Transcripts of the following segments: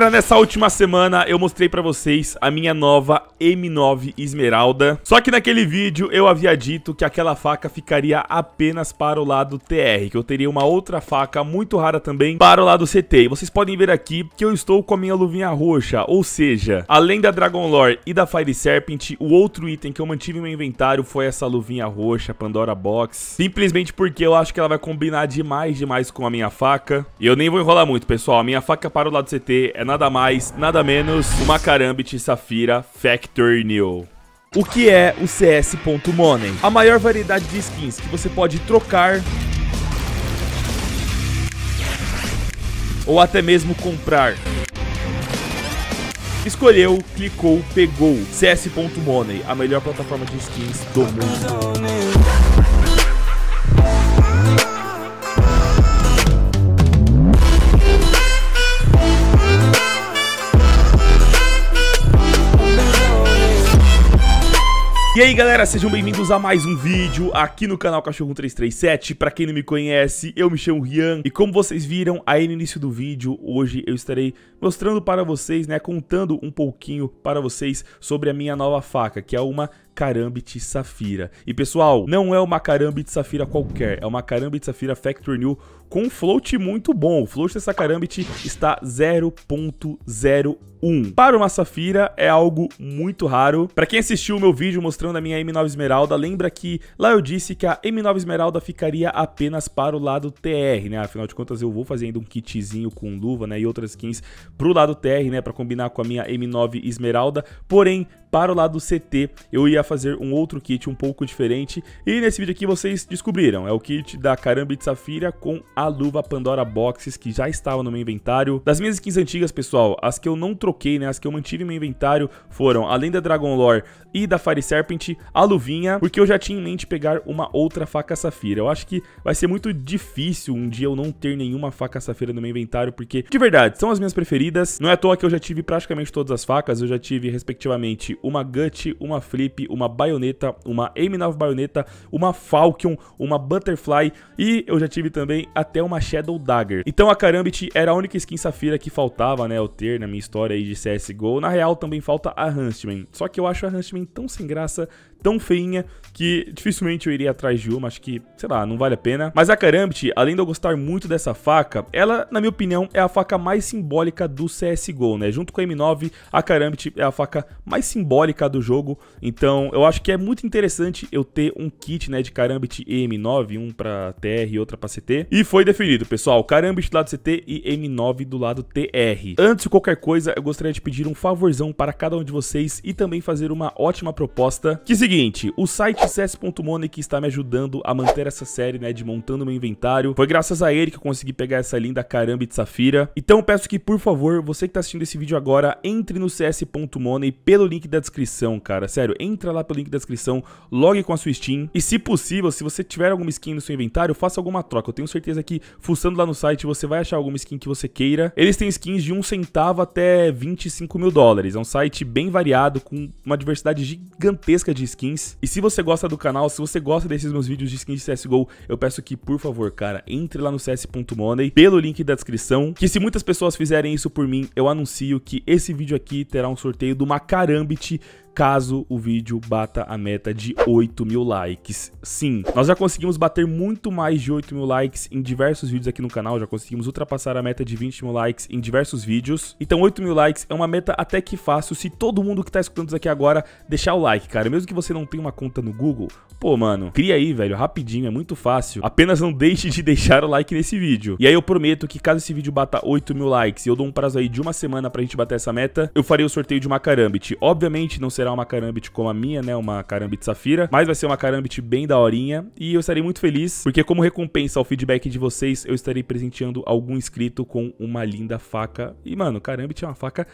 Galera, nessa última semana eu mostrei pra vocês a minha nova M9 Esmeralda. Só que naquele vídeo eu havia dito que aquela faca ficaria apenas para o lado TR, que eu teria uma outra faca muito rara também para o lado CT. E vocês podem ver aqui que eu estou com a minha luvinha roxa, ou seja, além da Dragon Lore e da Fire Serpent, o outro item que eu mantive no meu inventário foi essa luvinha roxa, Pandora Box. Simplesmente porque eu acho que ela vai combinar demais, demais com a minha faca. E eu nem vou enrolar muito, pessoal. A minha faca para o lado CT é nada mais, nada menos, uma Macarambit Safira Factor New. O que é o CS.Money? A maior variedade de skins que você pode trocar ou até mesmo comprar. Escolheu, clicou, pegou. CS.Money, a melhor plataforma de skins do mundo. E aí galera, sejam bem-vindos a mais um vídeo aqui no canal Cachorro 337 Pra quem não me conhece, eu me chamo Rian E como vocês viram aí no início do vídeo Hoje eu estarei mostrando para vocês, né, contando um pouquinho para vocês Sobre a minha nova faca, que é uma Macarambit Safira. E pessoal, não é uma Macarambit Safira qualquer, é uma Macarambit Safira Factory New com um float muito bom. O float dessa Carambit está 0.01. Para uma Safira é algo muito raro. Para quem assistiu o meu vídeo mostrando a minha M9 Esmeralda, lembra que lá eu disse que a M9 Esmeralda ficaria apenas para o lado TR, né? Afinal de contas eu vou fazendo um kitzinho com luva, né, e outras skins para o lado TR, né, para combinar com a minha M9 Esmeralda. Porém, para o lado CT eu ia fazer um outro kit um pouco diferente. E nesse vídeo aqui vocês descobriram, é o kit da Caramba de Safira com a luva Pandora Boxes que já estava no meu inventário. Das minhas skins antigas, pessoal, as que eu não troquei, né, as que eu mantive no meu inventário foram, além da Dragon Lore e da Fire Serpent, a luvinha, porque eu já tinha em mente pegar uma outra faca Safira. Eu acho que vai ser muito difícil um dia eu não ter nenhuma faca Safira no meu inventário, porque, de verdade, são as minhas preferidas. Não é à toa que eu já tive praticamente todas as facas, eu já tive, respectivamente, uma Gut, uma Flip, uma Baioneta, uma M9 Baioneta, uma Falcon, uma Butterfly e eu já tive também até uma Shadow Dagger. Então a Karambit era a única skin Safira que faltava, né, eu ter na minha história aí de CSGO. Na real também falta a Huntsman, só que eu acho a Huntsman tão sem graça, tão feinha, que dificilmente eu iria atrás de uma, acho que, sei lá, não vale a pena. Mas a Karambit, além de eu gostar muito dessa faca, ela, na minha opinião, é a faca mais simbólica do CSGO, né, junto com a M9, a Karambit é a faca mais simbólica simbólica do jogo. Então, eu acho que é muito interessante eu ter um kit, né, de Karambit e M9, um pra TR e outra pra CT. E foi definido, pessoal, Karambit do lado CT e M9 do lado TR. Antes de qualquer coisa, eu gostaria de pedir um favorzão para cada um de vocês e também fazer uma ótima proposta. Que é seguinte, o site CS.money que está me ajudando a manter essa série, né, de montando meu inventário. Foi graças a ele que eu consegui pegar essa linda Karambit Safira. Então, peço que, por favor, você que está assistindo esse vídeo agora, entre no CS.money pelo link da descrição, cara. Sério, entra lá pelo link da descrição, logue com a sua Steam. E se possível, se você tiver alguma skin no seu inventário, faça alguma troca. Eu tenho certeza que, fuçando lá no site, você vai achar alguma skin que você queira. Eles têm skins de um centavo até 25 mil dólares. É um site bem variado, com uma diversidade gigantesca de skins. E se você gosta do canal, se você gosta desses meus vídeos de skins de CSGO, eu peço que, por favor, cara, entre lá no cs.money, pelo link da descrição, que se muitas pessoas fizerem isso por mim, eu anuncio que esse vídeo aqui terá um sorteio do Macarambit ci caso o vídeo bata a meta de 8 mil likes. Sim, nós já conseguimos bater muito mais de 8 mil likes em diversos vídeos aqui no canal, já conseguimos ultrapassar a meta de 20 mil likes em diversos vídeos. Então 8 mil likes é uma meta até que fácil se todo mundo que tá escutando isso aqui agora deixar o like, cara. Mesmo que você não tenha uma conta no Google, pô, mano, cria aí, velho, rapidinho, é muito fácil. Apenas não deixe de deixar o like nesse vídeo. E aí eu prometo que caso esse vídeo bata 8 mil likes e eu dou um prazo aí de uma semana pra gente bater essa meta, eu farei o sorteio de uma carambit. Obviamente não será será uma Karambit como a minha, né? Uma Karambit Safira, mas vai ser uma Karambit bem daorinha e eu estarei muito feliz, porque como recompensa ao feedback de vocês, eu estarei presenteando algum inscrito com uma linda faca. E, mano, Karambit é uma faca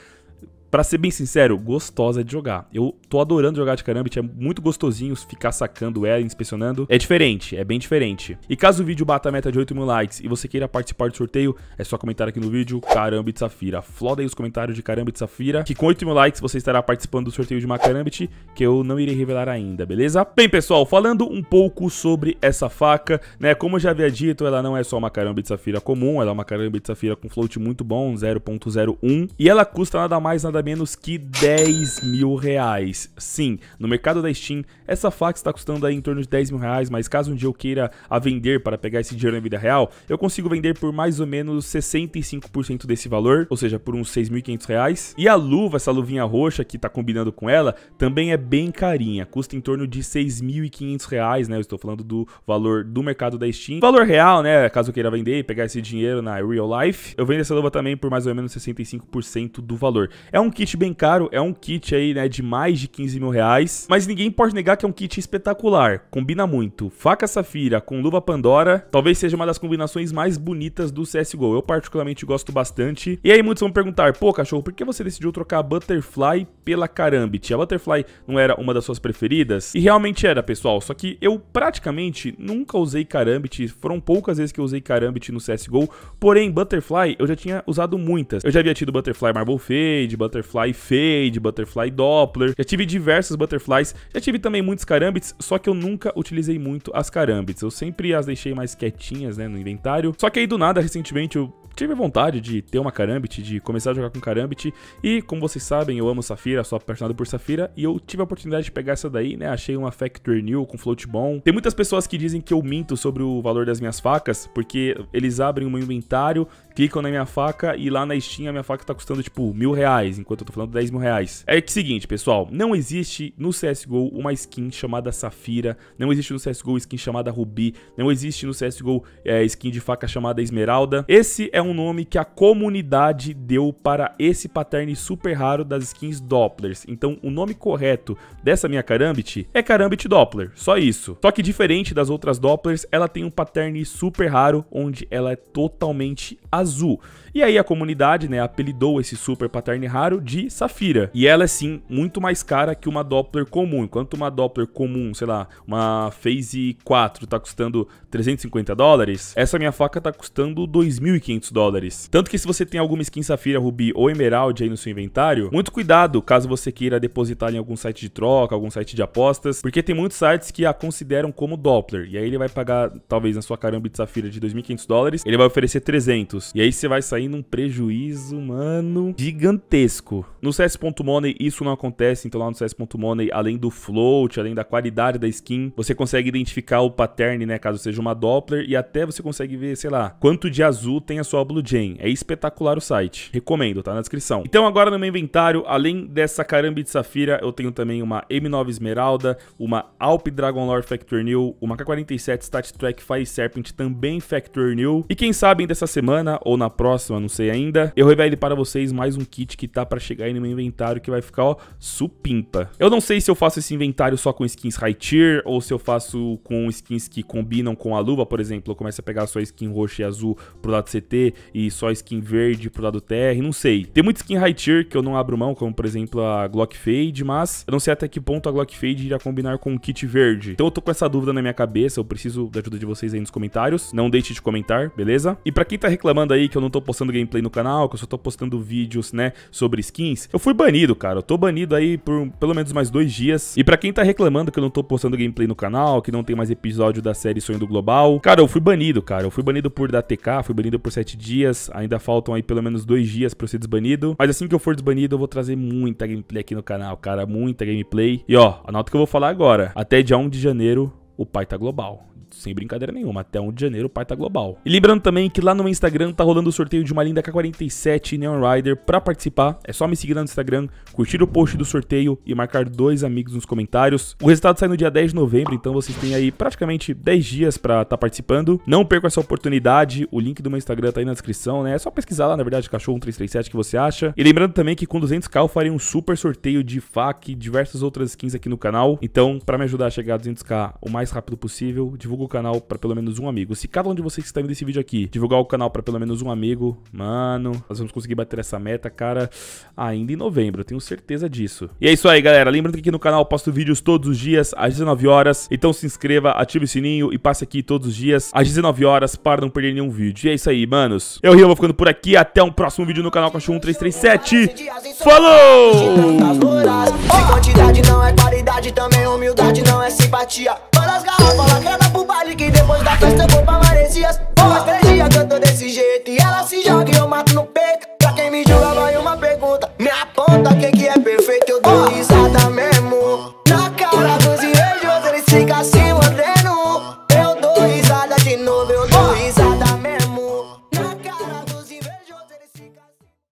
para ser bem sincero, gostosa de jogar. Eu tô adorando jogar de Karambit, é muito gostosinho ficar sacando ela, inspecionando. É diferente, é bem diferente. E caso o vídeo bata a meta de 8 mil likes e você queira participar do sorteio, é só comentar aqui no vídeo Karambit Safira. Floda aí os comentários de Karambit Safira, que com 8 mil likes você estará participando do sorteio de uma Karambit, que eu não irei revelar ainda, beleza? Bem, pessoal, falando um pouco sobre essa faca, né? Como eu já havia dito, ela não é só uma Karambit Safira comum, ela é uma Karambit Safira com float muito bom, 0.01, e ela custa nada mais, nada menos que 10 mil reais. Sim, no mercado da Steam, essa faca está custando aí em torno de 10 mil reais, mas caso um dia eu queira a vender para pegar esse dinheiro na vida real, eu consigo vender por mais ou menos 65% desse valor, ou seja, por uns 6.500 reais. E a luva, essa luvinha roxa que está combinando com ela, também é bem carinha, custa em torno de 6.500 reais, né? Eu estou falando do valor do mercado da Steam. Valor real, né? Caso eu queira vender e pegar esse dinheiro na Real Life, eu vendo essa luva também por mais ou menos 65% do valor. É um kit bem caro, é um kit aí, né, de mais de 15 mil reais. Mas ninguém pode negar que é um kit espetacular, combina muito. Faca Safira com luva Pandora, talvez seja uma das combinações mais bonitas do CSGO. Eu particularmente gosto bastante. E aí muitos vão perguntar, pô, cachorro, por que você decidiu trocar a Butterfly pela Karambit? A Butterfly não era uma das suas preferidas? E realmente era, pessoal, só que eu praticamente nunca usei Karambit, foram poucas vezes que eu usei Karambit no CSGO, porém Butterfly eu já tinha usado muitas. Eu já havia tido Butterfly Marble Fade, Butterfly butterfly fade, butterfly doppler. Já tive diversas butterflies, já tive também muitos carambites, só que eu nunca utilizei muito as carambites. Eu sempre as deixei mais quietinhas, né, no inventário. Só que aí do nada, recentemente, eu tive vontade de ter uma Karambit, de começar a jogar com Karambit. E, como vocês sabem, eu amo Safira, sou apaixonado por Safira. E eu tive a oportunidade de pegar essa daí, né? Achei uma Factory New com float bom. Tem muitas pessoas que dizem que eu minto sobre o valor das minhas facas, porque eles abrem o meu inventário clicam na minha faca e lá na Steam a minha faca tá custando tipo mil reais, enquanto eu tô falando dez mil reais. É que é seguinte, pessoal, não existe no CSGO uma skin chamada Safira, não existe no CSGO skin chamada Rubi, não existe no CSGO é, skin de faca chamada Esmeralda. Esse é um nome que a comunidade deu para esse pattern super raro das skins Dopplers. Então o nome correto dessa minha Karambit é Karambit Doppler, só isso. Só que diferente das outras Dopplers, ela tem um pattern super raro onde ela é totalmente azul azul. E aí a comunidade, né, apelidou esse super pattern raro de Safira. E ela é sim muito mais cara que uma Doppler comum. Enquanto uma Doppler comum, sei lá, uma Phase 4 tá custando 350 dólares, essa minha faca tá custando 2.500 dólares. Tanto que se você tem alguma skin Safira, Rubi ou Emerald aí no seu inventário, muito cuidado caso você queira depositar em algum site de troca, algum site de apostas, porque tem muitos sites que a consideram como Doppler. E aí ele vai pagar, talvez, na sua caramba de Safira de 2.500 dólares, ele vai oferecer 300. E aí você vai sair num prejuízo, mano, gigantesco. No CS.money isso não acontece, então lá no CS.money, além do float, além da qualidade da skin, você consegue identificar o pattern, né, caso seja uma Doppler, e até você consegue ver, sei lá, quanto de azul tem a sua Blue Jane. É espetacular o site. Recomendo, tá na descrição. Então agora no meu inventário, além dessa caramba de safira, eu tenho também uma M9 Esmeralda, uma Alp Dragonlord Factor New, uma K47 Stat Track Fire Serpent também Factor New, e quem sabe dessa semana ou na próxima, não sei ainda, eu revelo para vocês mais um kit que tá para chegar aí no meu inventário que vai ficar, ó, supimpa. Eu não sei se eu faço esse inventário só com skins high tier ou se eu faço com skins que combinam com a luva, por exemplo, eu começo a pegar só skin roxa e azul pro lado CT e só skin verde pro lado TR, não sei. Tem muita skin high tier que eu não abro mão, como por exemplo a Glock Fade, mas eu não sei até que ponto a Glock Fade iria combinar com o kit verde. Então eu tô com essa dúvida na minha cabeça, eu preciso da ajuda de vocês aí nos comentários. Não deixe de comentar, beleza? E pra quem tá reclamando aí aí que eu não tô postando gameplay no canal, que eu só tô postando vídeos, né, sobre skins, eu fui banido, cara. Eu tô banido aí por pelo menos mais dois dias. E pra quem tá reclamando que eu não tô postando gameplay no canal, que não tem mais episódio da série Sonho do Global, cara, eu fui banido, cara. Eu fui banido por da TK, fui banido por sete dias. Ainda faltam aí pelo menos dois dias pra eu ser desbanido. Mas assim que eu for desbanido, eu vou trazer muita gameplay aqui no canal, cara. Muita gameplay. E ó, anota o que eu vou falar agora. Até dia 1 de janeiro, o pai tá global sem brincadeira nenhuma, até 1 de janeiro o pai tá global. E lembrando também que lá no Instagram tá rolando o sorteio de uma linda K47 Neon Rider pra participar. É só me seguir lá no Instagram, curtir o post do sorteio e marcar dois amigos nos comentários. O resultado sai no dia 10 de novembro, então vocês têm aí praticamente 10 dias pra tá participando. Não percam essa oportunidade, o link do meu Instagram tá aí na descrição, né? É só pesquisar lá, na verdade, cachorro1337 que você acha. E lembrando também que com 200k eu farei um super sorteio de fac e diversas outras skins aqui no canal. Então, pra me ajudar a chegar a 200k o mais rápido possível, divulgo o canal para pelo menos um amigo. Se cada um de vocês que está vendo esse vídeo aqui divulgar o canal para pelo menos um amigo, mano, nós vamos conseguir bater essa meta, cara, ainda em novembro. Eu tenho certeza disso. E é isso aí, galera. Lembrando que aqui no canal eu posto vídeos todos os dias às 19 horas. Então se inscreva, ative o sininho e passe aqui todos os dias às 19 horas para não perder nenhum vídeo. E é isso aí, manos. Eu, Rio, vou ficando por aqui. Até um próximo vídeo no canal Cachorro 1337. Falou! De quantidade não é qualidade, também humildade não é simpatia. Para as garrafas, lacrada pro Alguien que después gastaste por pagar três.